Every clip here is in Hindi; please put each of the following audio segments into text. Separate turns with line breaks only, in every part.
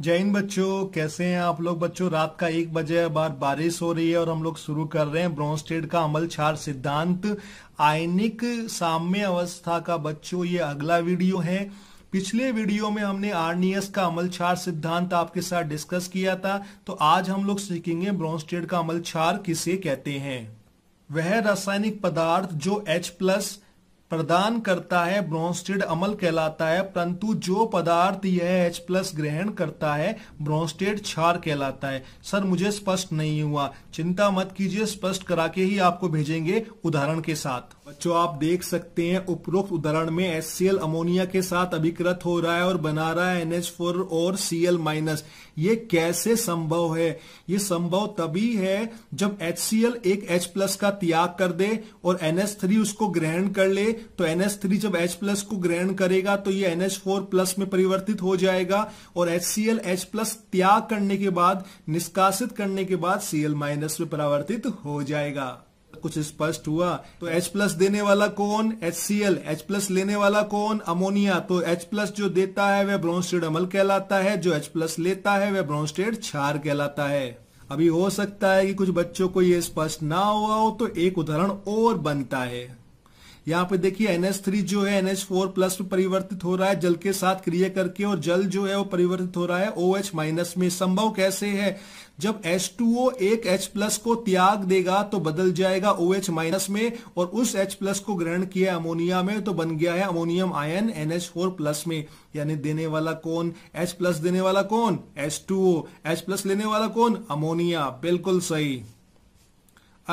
जैन बच्चों कैसे हैं आप लोग बच्चों रात का एक बजे बार बारिश हो रही है और हम लोग शुरू कर रहे हैं ब्रोंस्टेड का अमल छार सिद्धांत आयनिक साम्य अवस्था का बच्चों ये अगला वीडियो है पिछले वीडियो में हमने आर्नियस का अमल क्षार सिद्धांत आपके साथ डिस्कस किया था तो आज हम लोग सीखेंगे ब्रॉन्स्टेड का अमल छार किसे कहते हैं वह रासायनिक पदार्थ जो H प्लस प्रदान करता है ब्रॉन्स्टेड अमल कहलाता है परंतु जो पदार्थ यह एच प्लस ग्रहण करता है ब्रॉन्स्टेड क्षार कहलाता है सर मुझे स्पष्ट नहीं हुआ चिंता मत कीजिए स्पष्ट करा के ही आपको भेजेंगे उदाहरण के साथ बच्चों आप देख सकते हैं उपरोक्त उदाहरण में एल अमोनिया के साथ अभिकृत हो रहा है और बना रहा है फोर और एल माइनस ये कैसे संभव है ये संभव तभी है जब एल एक एच प्लस का त्याग कर दे और थ्री उसको ग्रहण कर ले तो एनएस थ्री जब एच प्लस को ग्रहण करेगा तो ये एनएच फोर प्लस में परिवर्तित हो जाएगा और H C L H plus त्याग करने के बाद निष्कासित करने के बाद Cl माइनस में परिवर्तित हो जाएगा कुछ स्पष्ट हुआ तो H प्लस देने वाला कौन HCl एच प्लस लेने वाला कौन अमोनिया तो H प्लस जो देता है वह ब्रॉन्स्टेड अमल कहलाता है जो H प्लस लेता है वह ब्रॉन्स्टेड क्षार कहलाता है अभी हो सकता है कि कुछ बच्चों को यह स्पष्ट ना हुआ हो तो एक उदाहरण और बनता है यहाँ पे देखिए थ्री जो है फोर प्लस में परिवर्तित हो रहा है जल के साथ क्रिया करके और जल जो है वो परिवर्तित हो रहा है ओ OH माइनस में संभव कैसे है जब टू ओ एक एच प्लस को त्याग देगा तो बदल जाएगा ओ OH माइनस में और उस एच प्लस को ग्रहण किया अमोनिया में तो बन गया है अमोनियम आयन फोर प्लस में यानी देने वाला कौन एच प्लस देने वाला कौन H two O H plus लेने वाला कौन अमोनिया बिल्कुल सही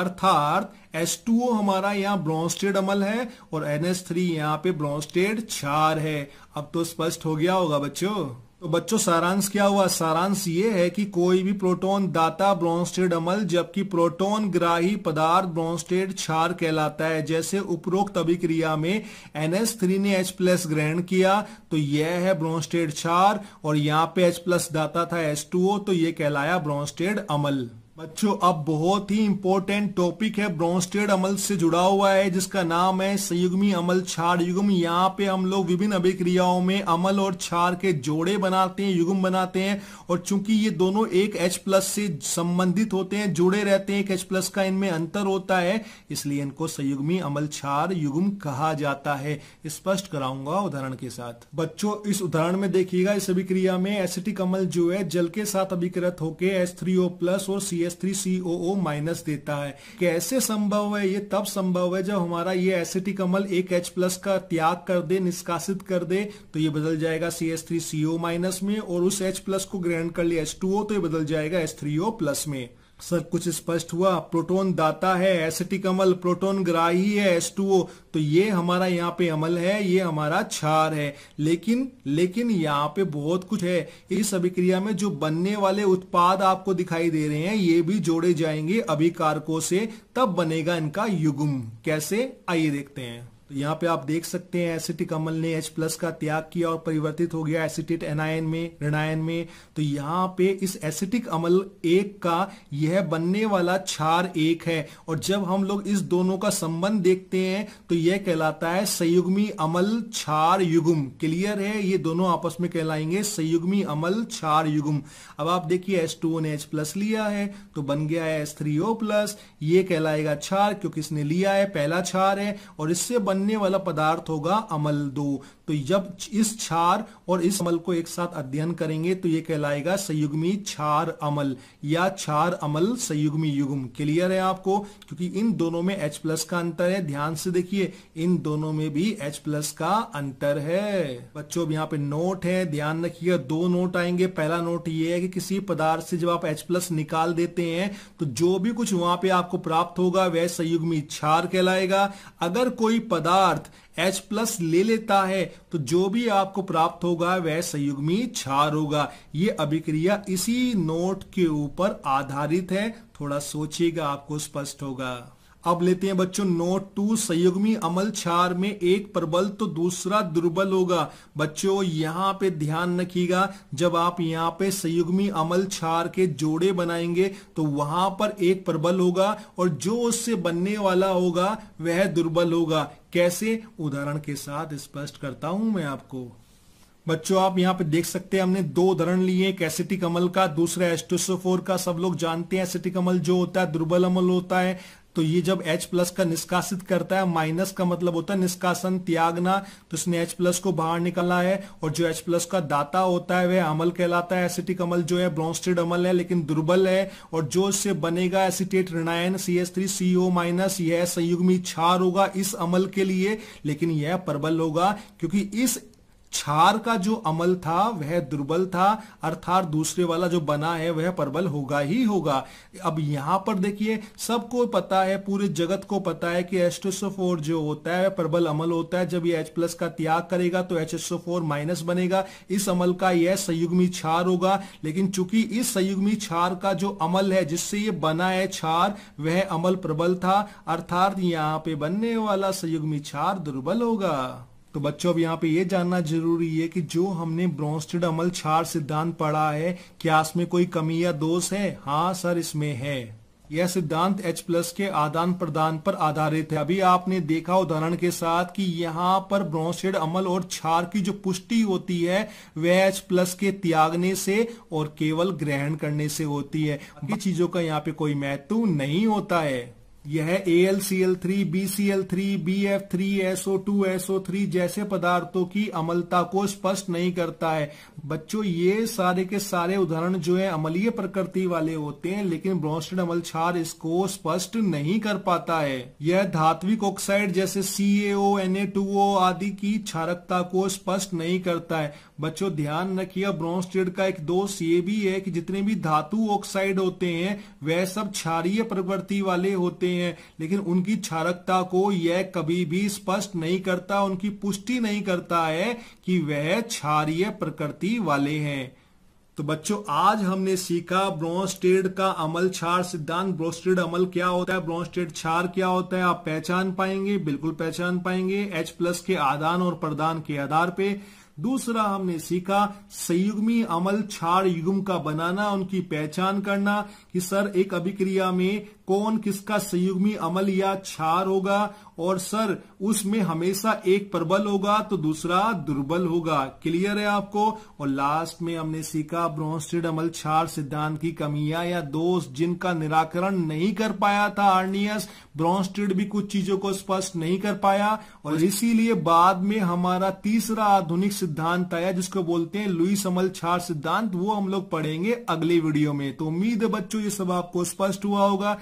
अर्थात H2O हमारा यहाँ ब्रॉन्स्टेड अमल है और NH3 यहाँ पे ब्रॉन्स्टेड क्षार है अब तो स्पष्ट हो गया होगा बच्चों तो बच्चों सारांश क्या हुआ सारांश ये है कि कोई भी प्रोटॉन दाता ब्रॉन्स्टेड अमल जबकि प्रोटॉन ग्राही पदार्थ ब्रॉन्स्टेड क्षार कहलाता है जैसे उपरोक्त अभिक्रिया में थ्री ने एच प्लस ग्रहण किया तो यह है ब्रॉन्स्टेड क्षार और यहाँ पे एच प्लस दाता था H2O तो ये कहलाया ब्रॉन्स्टेड अमल बच्चों अब बहुत ही इंपॉर्टेंट टॉपिक है ब्रॉन्स्टेड अमल से जुड़ा हुआ है जिसका नाम है संयुग्मी अमल छार युग्म यहाँ पे हम लोग विभिन्न अभिक्रियाओं में अमल और छार के जोड़े बनाते हैं युग्म बनाते हैं और चूंकि ये दोनों एक एच प्लस से संबंधित होते हैं जुड़े रहते हैं एक एच प्लस का इनमें अंतर होता है इसलिए इनको संयुग्मी अमल छार युग्म कहा जाता है स्पष्ट कराऊंगा उदाहरण के साथ बच्चों इस उदाहरण में देखिएगा इस अभिक्रिया में एसिटिक अमल जो है जल के साथ अभिकृत होके एच और C S three C O O minus देता है कैसे संभव है ये तब संभव है जब हमारा ये एसिटिक अमल एक एच प्लस का त्याग कर दे निष्कासित कर दे तो ये बदल जाएगा C S three C O minus में और उस एच प्लस को ग्रहण कर लिया एस टू ओ तो ये बदल जाएगा एस थ्री ओ प्लस में सर कुछ स्पष्ट हुआ प्रोटोन दाता है एसिटिक अमल प्रोटोन ग्राही है एस टू ओ तो ये हमारा यहाँ पे अमल है ये हमारा क्षार है लेकिन लेकिन यहाँ पे बहुत कुछ है इस अभिक्रिया में जो बनने वाले उत्पाद आपको दिखाई दे रहे हैं ये भी जोड़े जाएंगे अभिकारकों से तब बनेगा इनका युगम कैसे आइए देखते हैं यहाँ पे आप देख सकते हैं एसिटिक अम्ल ने H प्लस का त्याग किया और परिवर्तित हो गया एसिटेट एनायन में ऋणायन में तो यहाँ पे इस एसिटिक अम्ल एक का यह बनने वाला क्षार एक है और जब हम लोग इस दोनों का संबंध देखते हैं तो यह कहलाता है संयुग्मी अमल क्षार युगम क्लियर है ये दोनों आपस में कहलाएंगे संयुग्मी अमल क्षार युगम अब आप देखिए एस टू ने एच प्लस लिया है तो बन गया है एस थ्री ओ प्लस ये कहलाएगा क्षार क्योंकि इसने लिया है पहला क्षार है और इससे बनने बनने वाला पदार्थ होगा अमल दो तो जब इस क्षार और इस अमल को एक साथ अध्ययन करेंगे तो ये कहलाएगा संयुग्मी क्षार अमल या क्षार अमल संयुग्मी युग्म क्लियर है आपको क्योंकि इन दोनों में H प्लस का अंतर है ध्यान से देखिए इन दोनों में भी H प्लस का अंतर है बच्चों यहाँ पे नोट है ध्यान रखिएगा दो नोट आएंगे पहला नोट ये है कि किसी पदार्थ से जब आप एच प्लस निकाल देते हैं तो जो भी कुछ वहां पर आपको प्राप्त होगा वह संयुग्मी क्षार कहलाएगा अगर कोई पदार्थ पदार्थ H प्लस ले लेता है तो जो भी आपको प्राप्त होगा वह संयुग्मी क्षार होगा ये अभिक्रिया इसी नोट के ऊपर आधारित है थोड़ा सोचिएगा आपको स्पष्ट होगा अब लेते हैं बच्चों नोट टू संयुग्मी अमल क्षार में एक प्रबल तो दूसरा दुर्बल होगा बच्चों यहां पे ध्यान रखिएगा जब आप यहां पे संयुग्मी अमल क्षार के जोड़े बनाएंगे तो वहां पर एक प्रबल होगा और जो उससे बनने वाला होगा वह दुर्बल होगा कैसे उदाहरण के साथ स्पष्ट करता हूं मैं आपको बच्चों आप यहाँ पे देख सकते हैं हमने दो उदाहरण लिए एक एसिटिक अमल का दूसरा एस्टोसोफोर का सब लोग जानते हैं एसिटिक अमल जो होता है दुर्बल अमल होता है तो ये जब एच प्लस का निष्कासित करता है माइनस का मतलब होता है निष्कासन त्यागना तो इसने एच प्लस को बाहर निकलना है और जो एच प्लस का दाता होता है वह अमल कहलाता है एसिटिक अमल जो है ब्रॉन्स्टेड अमल है लेकिन दुर्बल है और जो इससे बनेगा एसिटेट ऋणायन C S three C O minus यह संयुग्मी क्षार होगा इस अमल के लिए लेकिन यह प्रबल होगा क्योंकि इस क्षार का जो अमल था वह दुर्बल था अर्थात दूसरे वाला जो बना है वह प्रबल होगा ही होगा अब यहां पर देखिए सबको पता है पूरे जगत को पता है कि एच जो होता है प्रबल अमल होता है जब ये एच प्लस का त्याग करेगा तो एच माइनस बनेगा इस अमल का यह संयुग्मी क्षार होगा लेकिन चूंकि इस संयुग्मी क्षार का जो अमल है जिससे ये बना है क्षार वह अमल प्रबल था अर्थात यहाँ पे बनने वाला संयुग्मी क्षार दुर्बल होगा तो बच्चों अब यहाँ पे ये जानना जरूरी है कि जो हमने ब्रॉन्स्टेड अमल छार सिद्धांत पढ़ा है क्या इसमें कोई कमी या दोष है हाँ सर इसमें है यह सिद्धांत H प्लस के आदान प्रदान पर आधारित है अभी आपने देखा उदाहरण के साथ कि यहाँ पर ब्रॉन्सेड अमल और क्षार की जो पुष्टि होती है वह H प्लस के त्यागने से और केवल ग्रहण करने से होती है बाकी चीजों का यहाँ पे कोई महत्व नहीं होता है यह A L C L three B C L three B F three SO two SO three जैसे पदार्थों की अमलता को स्पष्ट नहीं करता है बच्चों ये सारे के सारे उदाहरण जो है अमलीय प्रकृति वाले होते हैं लेकिन ब्रॉन्स्टेड अमल छार इसको स्पष्ट नहीं कर पाता है यह धात्विक ऑक्साइड जैसे सी ए O N A two O आदि की क्षारकता को स्पष्ट नहीं करता है बच्चों ध्यान रखिए ब्रॉन्स ट्रेड का एक दोष ये भी है कि जितने भी धातु ऑक्साइड होते हैं वह सब क्षारीय प्रवृत्ति वाले होते हैं लेकिन उनकी क्षारकता को यह कभी भी स्पष्ट नहीं करता उनकी पुष्टि नहीं करता है कि वह क्षारीय प्रकृति वाले हैं तो बच्चों आज हमने सीखा ब्रोंस्टेड का अमल क्षार सिद्धांत ब्रोस्टेड अमल क्या होता है ब्रोंस्टेड क्षार क्या होता है आप पहचान पाएंगे बिल्कुल पहचान पाएंगे एच प्लस के आदान और प्रदान के आधार पे दूसरा हमने सीखा संयुग्मी अमल क्षार युग्म का बनाना उनकी पहचान करना कि सर एक अभिक्रिया में कौन किसका संयुग्मी अमल या क्षार होगा और सर उसमें हमेशा एक प्रबल होगा तो दूसरा दुर्बल होगा क्लियर है आपको और लास्ट में हमने सीखा ब्रोन्स्टेड अमल क्षार सिद्धांत की कमियां या दोष जिनका निराकरण नहीं कर पाया था आर्नियस ब्रॉन्स्टेड भी कुछ चीजों को स्पष्ट नहीं कर पाया और इसीलिए बाद में हमारा तीसरा आधुनिक सिद्धांत आया जिसको बोलते हैं लुई समल छार सिद्धांत वो हम लोग पढ़ेंगे अगले वीडियो में तो उम्मीद है बच्चों ये सब आपको स्पष्ट हुआ होगा